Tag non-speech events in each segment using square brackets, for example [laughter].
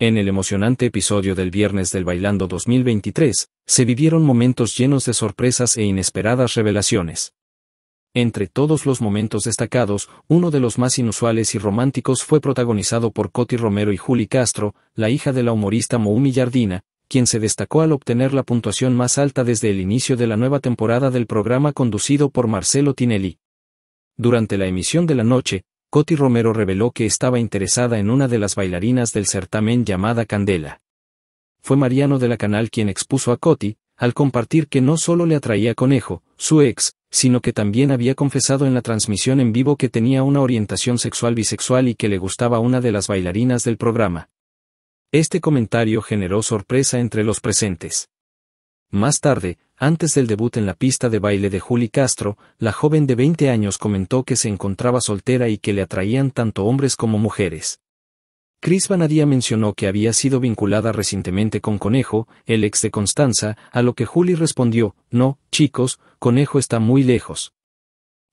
En el emocionante episodio del viernes del Bailando 2023, se vivieron momentos llenos de sorpresas e inesperadas revelaciones. Entre todos los momentos destacados, uno de los más inusuales y románticos fue protagonizado por Coti Romero y Juli Castro, la hija de la humorista Moumi Yardina, quien se destacó al obtener la puntuación más alta desde el inicio de la nueva temporada del programa conducido por Marcelo Tinelli. Durante la emisión de la noche, Coti Romero reveló que estaba interesada en una de las bailarinas del certamen llamada Candela. Fue Mariano de la Canal quien expuso a Coti, al compartir que no solo le atraía Conejo, su ex, sino que también había confesado en la transmisión en vivo que tenía una orientación sexual bisexual y que le gustaba una de las bailarinas del programa. Este comentario generó sorpresa entre los presentes. Más tarde, antes del debut en la pista de baile de Juli Castro, la joven de 20 años comentó que se encontraba soltera y que le atraían tanto hombres como mujeres. Cris Vanadía mencionó que había sido vinculada recientemente con Conejo, el ex de Constanza, a lo que Juli respondió, no, chicos, Conejo está muy lejos.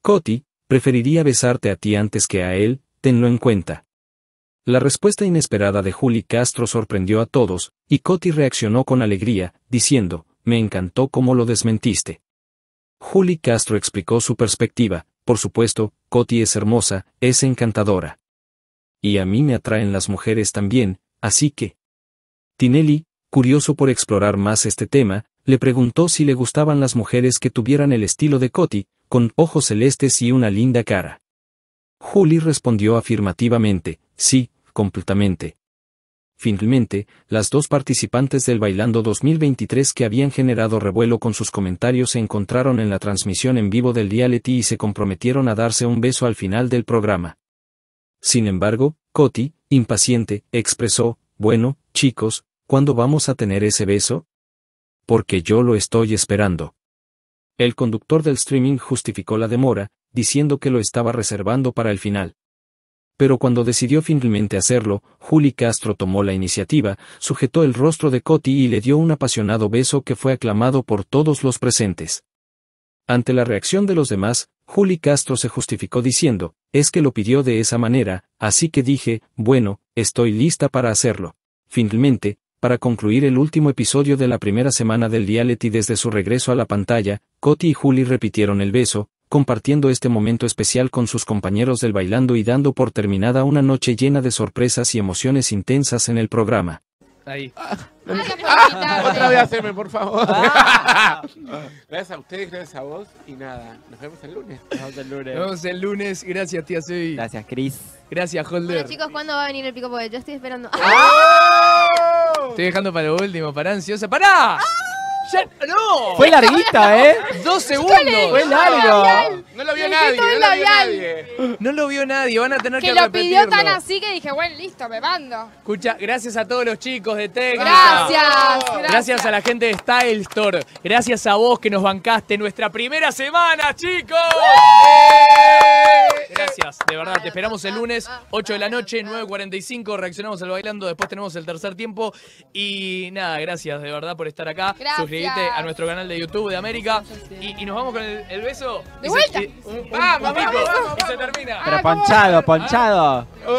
Coti, preferiría besarte a ti antes que a él, tenlo en cuenta. La respuesta inesperada de Juli Castro sorprendió a todos, y Coti reaccionó con alegría, diciendo, me encantó cómo lo desmentiste. Juli Castro explicó su perspectiva, por supuesto, Coti es hermosa, es encantadora. Y a mí me atraen las mujeres también, así que... Tinelli, curioso por explorar más este tema, le preguntó si le gustaban las mujeres que tuvieran el estilo de Coti, con ojos celestes y una linda cara. Julie respondió afirmativamente, sí, completamente. Finalmente, las dos participantes del Bailando 2023 que habían generado revuelo con sus comentarios se encontraron en la transmisión en vivo del reality y se comprometieron a darse un beso al final del programa. Sin embargo, Coti, impaciente, expresó, bueno, chicos, ¿cuándo vamos a tener ese beso? Porque yo lo estoy esperando. El conductor del streaming justificó la demora, diciendo que lo estaba reservando para el final pero cuando decidió finalmente hacerlo, Juli Castro tomó la iniciativa, sujetó el rostro de Coti y le dio un apasionado beso que fue aclamado por todos los presentes. Ante la reacción de los demás, Juli Castro se justificó diciendo, es que lo pidió de esa manera, así que dije, bueno, estoy lista para hacerlo. Finalmente, para concluir el último episodio de la primera semana del reality desde su regreso a la pantalla, Coti y Juli repitieron el beso, compartiendo este momento especial con sus compañeros del bailando y dando por terminada una noche llena de sorpresas y emociones intensas en el programa. Ahí. Ah, otra vez haceme, por favor. Ah. [laughs] gracias a ustedes, gracias a vos y nada. Nos vemos el lunes. Nos vemos el lunes. Nos vemos el lunes. Gracias, tía sí. Gracias, Chris. Gracias, Holder. Bueno, chicos, ¿cuándo va a venir el pico? Porque yo estoy esperando. ¡Ah! Estoy dejando para lo último, para ansiosa. ¡Para! ¡No! Fue larguita, [laughs] ¿eh? ¡Dos segundos! Fue largo. No lo vio nadie, no lo vio nadie. No lo vio nadie, van a tener que, Que lo pidió tan así que dije, bueno, listo, me mando. Escucha, gracias a todos los chicos de técnica. Gracias. Gracias a la gente de Style Store. Gracias a vos que nos bancaste nuestra primera semana, chicos. ¡Eh! Gracias, de verdad. Te esperamos el lunes, 8 ah, ah, de la ah, noche, 9.45. Reaccionamos al bailando. Después tenemos el tercer tiempo. Y nada, gracias de verdad por estar acá. Gracias suscribirte a nuestro canal de YouTube de América. Y, nos vamos con el, beso. ¡De vuelta! Y se, ¡Vamos, se termina. Pero ah, ponchado, ponchado. Ah.